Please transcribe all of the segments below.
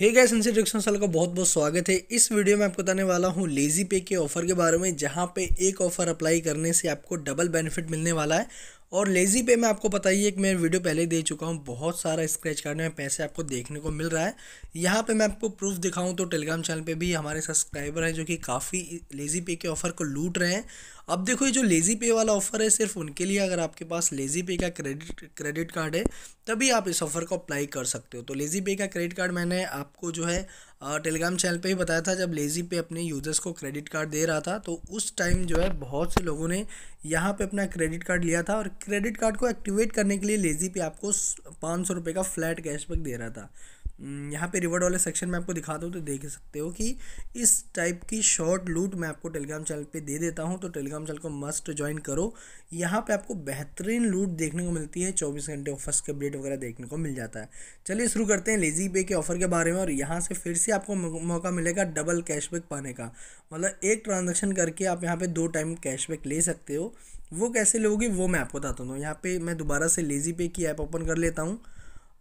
हे gas instruction साल का बहुत बहुत स्वागत है इस वीडियो में आपको बताने वाला हूँ लेजी पे के ऑफ़र के बारे में जहाँ पे एक ऑफ़र अप्लाई करने से आपको डबल बेनिफिट मिलने वाला है और लेजी पे में आपको पता ही है कि मैं वीडियो पहले दे चुका हूँ बहुत सारा स्क्रैच कार्ड में पैसे आपको देखने को मिल रहा है यहाँ पे मैं आपको प्रूफ दिखाऊँ तो टेलीग्राम चैनल पे भी हमारे सब्सक्राइबर हैं जो कि काफ़ी लेजी पे के ऑफ़र को लूट रहे हैं अब देखो ये जो लेज़ी पे वाला ऑफ़र है सिर्फ उनके लिए अगर आपके पास लेज़ी पे का क्रेडिट क्रेडिट कार्ड है तभी आप इस ऑफ़र को अप्लाई कर सकते हो तो लेज़ी पे का क्रेडिट कार्ड मैंने आपको जो है टेलीग्राम चैनल पे ही बताया था जब लेज़ी पे अपने यूज़र्स को क्रेडिट कार्ड दे रहा था तो उस टाइम जो है बहुत से लोगों ने यहाँ पर अपना क्रेडिट कार्ड लिया था और क्रेडिट कार्ड को एक्टिवेट करने के लिए लेज़ी पे आपको पाँच सौ रुपये का फ्लैट कैशबैक दे रहा था हम्म, यहाँ पे रिवर्ड वाले सेक्शन में आपको दिखा दूँ तो देख सकते हो कि इस टाइप की शॉर्ट लूट मैं आपको टेलीग्राम चैनल पे दे देता हूँ तो टेलीग्राम चैनल को मस्ट ज्वाइन करो यहाँ पे आपको बेहतरीन लूट देखने को मिलती है चौबीस घंटे ऑफर्स के अपडेट वगैरह देखने को मिल जाता है चलिए शुरू करते हैं लेजी पे के ऑफर के बारे में और यहाँ से फिर से आपको मौका मिलेगा डबल कैशबैक पाने का मतलब एक ट्रांजेक्शन करके आप यहाँ पर दो टाइम कैशबैक ले सकते हो वो कैसे लोगे वो मैं आपको बताता हूँ यहाँ पर मैं दोबारा से लेजी पे की ऐप ओपन कर लेता हूँ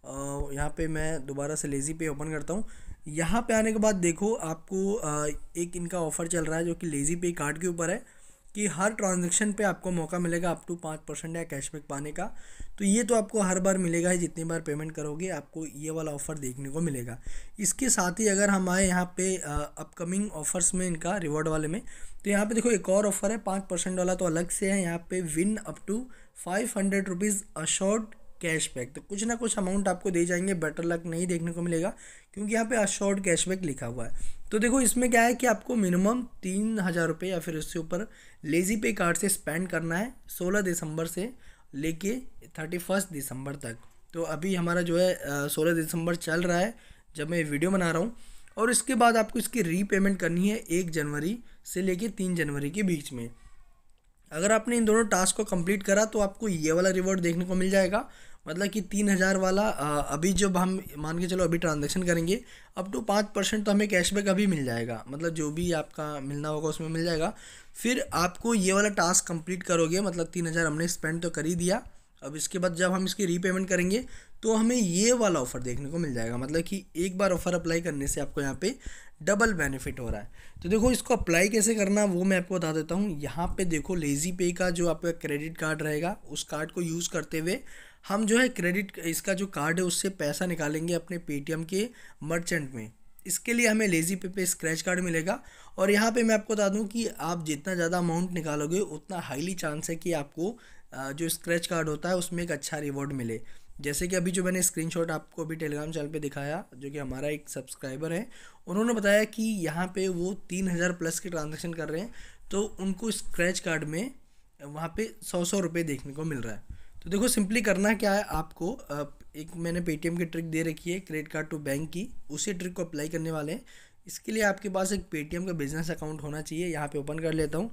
यहाँ पे मैं दोबारा से लेज़ी पे ओपन करता हूँ यहाँ पे आने के बाद देखो आपको एक इनका ऑफ़र चल रहा है जो कि लेज़ी पे कार्ड के ऊपर है कि हर ट्रांजेक्शन पे आपको मौका मिलेगा अप टू पाँच परसेंट या कैशबैक पाने का तो ये तो आपको हर बार मिलेगा ही जितनी बार पेमेंट करोगे आपको ये वाला ऑफ़र देखने को मिलेगा इसके साथ ही अगर हम आए यहाँ पे अपकमिंग ऑफ़र्स में इनका रिवॉर्ड वाले में तो यहाँ पे देखो एक और ऑफ़र है पाँच परसेंट वाला तो अलग से है यहाँ पे win up to five hundred rupees assured cashback तो कुछ ना कुछ अमाउंट आपको दे जाएंगे बेटर लक नहीं देखने को मिलेगा क्योंकि यहाँ पे अशॉर्ट कैशबैक लिखा हुआ है तो देखो इसमें क्या है कि आपको मिनिमम तीन हज़ार रुपये या फिर उससे ऊपर लेजी पे कार्ड से स्पेंड करना है सोलह दिसंबर से लेके थर्टी फर्स्ट दिसंबर तक तो अभी हमारा जो है सोलह दिसंबर चल रहा है जब मैं वीडियो बना रहा हूँ और इसके बाद आपको इसकी रीपेमेंट करनी है एक जनवरी से लेके तीन जनवरी के बीच में अगर आपने इन दोनों टास्क को कंप्लीट करा तो आपको ये वाला रिवॉर्ड देखने को मिल जाएगा मतलब कि तीन हज़ार वाला अभी जब हम मान के चलो अभी ट्रांजेक्शन करेंगे अप टू पाँच परसेंट तो हमें कैशबैक अभी मिल जाएगा मतलब जो भी आपका मिलना होगा उसमें मिल जाएगा फिर आपको ये वाला टास्क कंप्लीट करोगे मतलब तीन हज़ार हमने स्पेंड तो कर ही दिया अब इसके बाद जब हम इसकी रीपेमेंट करेंगे तो हमें ये वाला ऑफ़र देखने को मिल जाएगा मतलब कि एक बार ऑफ़र अप्लाई करने से आपको यहाँ पे डबल बेनिफिट हो रहा है तो देखो इसको अप्लाई कैसे करना वो मैं आपको बता देता हूँ यहाँ पे देखो लेज़ी पे का जो आपका क्रेडिट कार्ड रहेगा उस कार्ड को यूज़ करते हुए हम जो है क्रेडिट इसका जो कार्ड है उससे पैसा निकालेंगे अपने पेटीएम के मर्चेंट में इसके लिए हमें लेज़ी पे पे स्क्रैच कार्ड मिलेगा और यहाँ पे मैं आपको बता दूँ कि आप जितना ज़्यादा अमाउंट निकालोगे उतना हाईली चांस है कि आपको जो स्क्रैच कार्ड होता है उसमें एक अच्छा रिवॉर्ड मिले जैसे कि अभी जो मैंने स्क्रीनशॉट आपको अभी टेलीग्राम चैनल पे दिखाया जो कि हमारा एक सब्सक्राइबर है उन्होंने बताया कि यहाँ पे वो तीन हज़ार प्लस के ट्रांजेक्शन कर रहे हैं तो उनको स्क्रैच कार्ड में वहाँ पे सौ सौ रुपये देखने को मिल रहा है तो देखो सिंपली करना क्या है आपको एक मैंने पेटीएम की ट्रिक दे रखी है क्रेडिट कार्ड टू बैंक की उसी ट्रिक को अप्लाई करने वाले हैं इसके लिए आपके पास एक पेटीएम का बिज़नेस अकाउंट होना चाहिए यहाँ पे ओपन कर लेता हूँ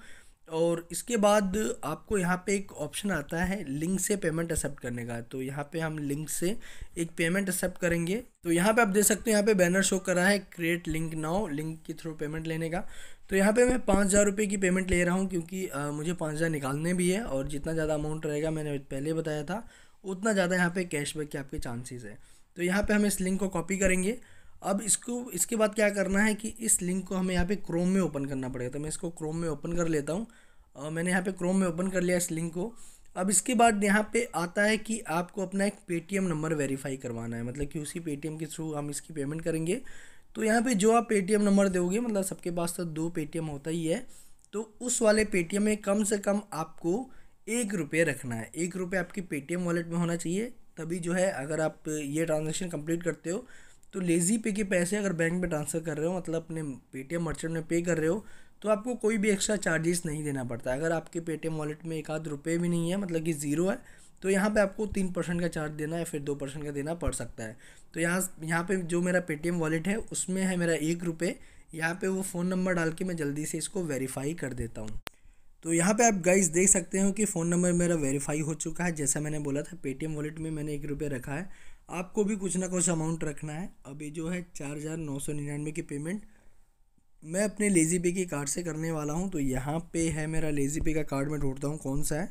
और इसके बाद आपको यहाँ पे एक ऑप्शन आता है लिंक से पेमेंट एक्सेप्ट करने का तो यहाँ पे हम लिंक से एक पेमेंट एक्सेप्ट करेंगे तो यहाँ पे आप देख सकते हो यहाँ पे बैनर शो करा है क्रिएट लिंक नाउ लिंक के थ्रू पेमेंट लेने का तो यहाँ पे मैं पाँच हज़ार रुपये की पेमेंट ले रहा हूँ क्योंकि आ, मुझे पाँच हज़ार निकालने भी है और जितना ज़्यादा अमाउंट रहेगा मैंने पहले बताया था उतना ज़्यादा यहाँ पर कैशबैक के आपके चांसेज़ है तो यहाँ पर हम इस लिंक को कॉपी करेंगे अब इसको इसके बाद क्या करना है कि इस लिंक को हमें यहाँ पे क्रोम में ओपन करना पड़ेगा तो मैं इसको क्रोम में ओपन कर लेता हूँ और मैंने यहाँ पे क्रोम में ओपन कर लिया इस लिंक को अब इसके बाद यहाँ पे आता है कि आपको अपना एक पेटीएम नंबर वेरीफाई करवाना है मतलब कि उसी पेटीएम के थ्रू हम इसकी पेमेंट करेंगे तो यहाँ पर जो आप पेटीएम नंबर दोगे मतलब सबके पास तो दो पेटीएम होता ही है तो उस वाले पेटीएम में कम से कम आपको एक रुपये रखना है एक रुपये आपकी पेटीएम वॉलेट में होना चाहिए तभी जो है अगर आप ये ट्रांजेक्शन कंप्लीट करते हो तो लेज़ी पे के पैसे अगर बैंक में ट्रांसफ़र कर रहे हो मतलब अपने पेटीएम मर्चेंट में पे कर रहे हो तो आपको कोई भी एक्स्ट्रा चार्जेस नहीं देना पड़ता अगर आपके पेटीएम वॉलेट में एक आध रुपये भी नहीं है मतलब कि ज़ीरो है तो यहाँ पे आपको तीन परसेंट का चार्ज देना या फिर दो परसेंट का देना पड़ सकता है तो यहाँ यहाँ पे जो मेरा पेटीएम वॉलेट है उसमें है मेरा एक रुपये यहाँ पे वो फ़ोन नंबर डाल के मैं जल्दी से इसको वेरीफाई कर देता हूँ तो यहाँ पे आप गाइस देख सकते हो कि फ़ोन नंबर मेरा वेरीफाई हो चुका है जैसा मैंने बोला था पेटीएम वॉलेट में मैंने एक रुपये रखा है आपको भी कुछ ना कुछ अमाउंट रखना है अभी जो है चार हज़ार नौ सौ निन्यानवे की पेमेंट मैं अपने लेज़ी पे की कार्ड से करने वाला हूँ तो यहाँ पे है मेरा लेज़ी पे का कार्ड मैं ढूंढता हूँ कौन सा है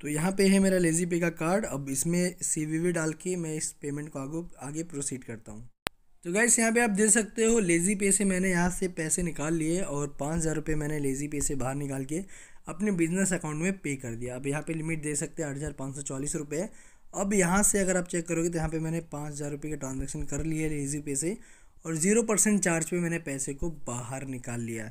तो यहाँ पे है मेरा लेज़ी पे का कार्ड अब इसमें सी डाल के मैं इस पेमेंट को आगे आगे प्रोसीड करता हूँ तो गैस यहाँ पे आप दे सकते हो लेज़ी पे से मैंने यहाँ से पैसे निकाल लिए और पाँच हज़ार रुपये मैंने लेज़ी पे से बाहर निकाल के अपने बिजनेस अकाउंट में पे कर दिया अब यहाँ पे लिमिट दे सकते हैं आठ हज़ार पाँच सौ चालीस रुपये अब यहाँ से अगर आप चेक करोगे तो यहाँ पे मैंने पाँच हज़ार रुपये के ट्रांजेक्शन कर लिए लेज़ी पे से और ज़ीरो परसेंट चार्ज पर मैंने पैसे को बाहर निकाल लिया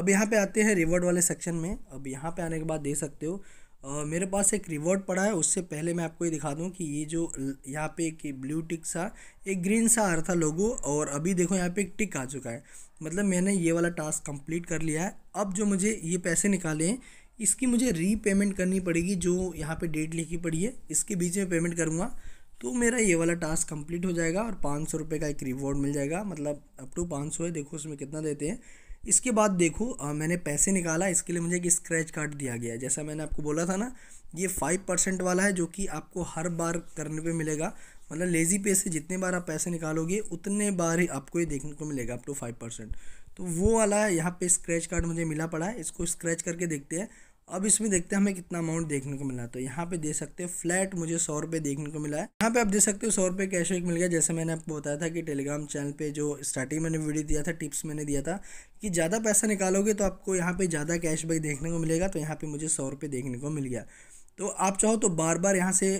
अब यहाँ पर आते हैं रिवॉर्ड वाले सेक्शन में अब यहाँ पर आने के बाद दे सकते हो मेरे पास एक रिवॉर्ड पड़ा है उससे पहले मैं आपको ये दिखा दूँ कि ये जो यहाँ पे एक ब्लू टिक सा एक ग्रीन सा आ रहा था लोगो और अभी देखो यहाँ पे एक टिक आ चुका है मतलब मैंने ये वाला टास्क कंप्लीट कर लिया है अब जो मुझे ये पैसे निकाले हैं इसकी मुझे रीपेमेंट करनी पड़ेगी जो यहाँ पर डेट लिखी पड़ी है इसके बीच में पेमेंट करूँगा तो मेरा ये वाला टास्क कंप्लीट हो जाएगा और पाँच सौ रुपये का एक रिवॉर्ड मिल जाएगा मतलब अप टू पाँच सौ है देखो उसमें कितना देते हैं इसके बाद देखो आ, मैंने पैसे निकाला इसके लिए मुझे एक स्क्रैच कार्ड दिया गया है जैसा मैंने आपको बोला था ना ये फाइव परसेंट वाला है जो कि आपको हर बार करने पे मिलेगा मतलब लेज़ी पे से जितने बार आप पैसे निकालोगे उतने बार ही आपको ये देखने को मिलेगा अप टू फाइव परसेंट तो वो वाला यहाँ पे स्क्रैच कार्ड मुझे मिला पड़ा है इसको स्क्रैच करके देखते हैं अब इसमें देखते हैं हमें कितना अमाउंट देखने को मिला तो यहाँ पे दे सकते हो फ्लैट मुझे सौ रुपये देखने को मिला है यहाँ पे आप दे सकते हो सौ रुपये कैश बैक मिल गया जैसे मैंने आपको बताया था कि टेलीग्राम चैनल पे जो स्टार्टिंग मैंने वीडियो दिया था टिप्स मैंने दिया था कि ज़्यादा पैसा निकालोगे तो आपको यहाँ पर ज़्यादा कैश देखने को मिलेगा तो यहाँ पर मुझे सौ रुपये देखने को मिल गया तो आप चाहो तो बार बार यहाँ से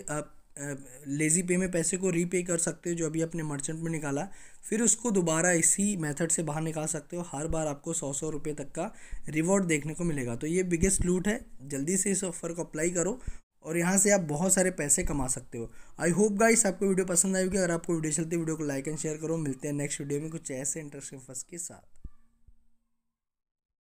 लेज़ी पे में पैसे को रीपे कर सकते हो जो अभी अपने मर्चेंट में निकाला फिर उसको दोबारा इसी मेथड से बाहर निकाल सकते हो हर बार आपको सौ सौ रुपये तक का रिवॉर्ड देखने को मिलेगा तो ये बिगेस्ट लूट है जल्दी से इस ऑफर को अप्लाई करो और यहाँ से आप बहुत सारे पैसे कमा सकते हो आई होप गाइस आपको वीडियो पसंद आएगी अगर आपको वीडियो चलती वीडियो को लाइक एंड शेयर करो मिलते हैं नेक्स्ट वीडियो में कुछ ऐसे इंटरेस्टिंग फर्स्ट के साथ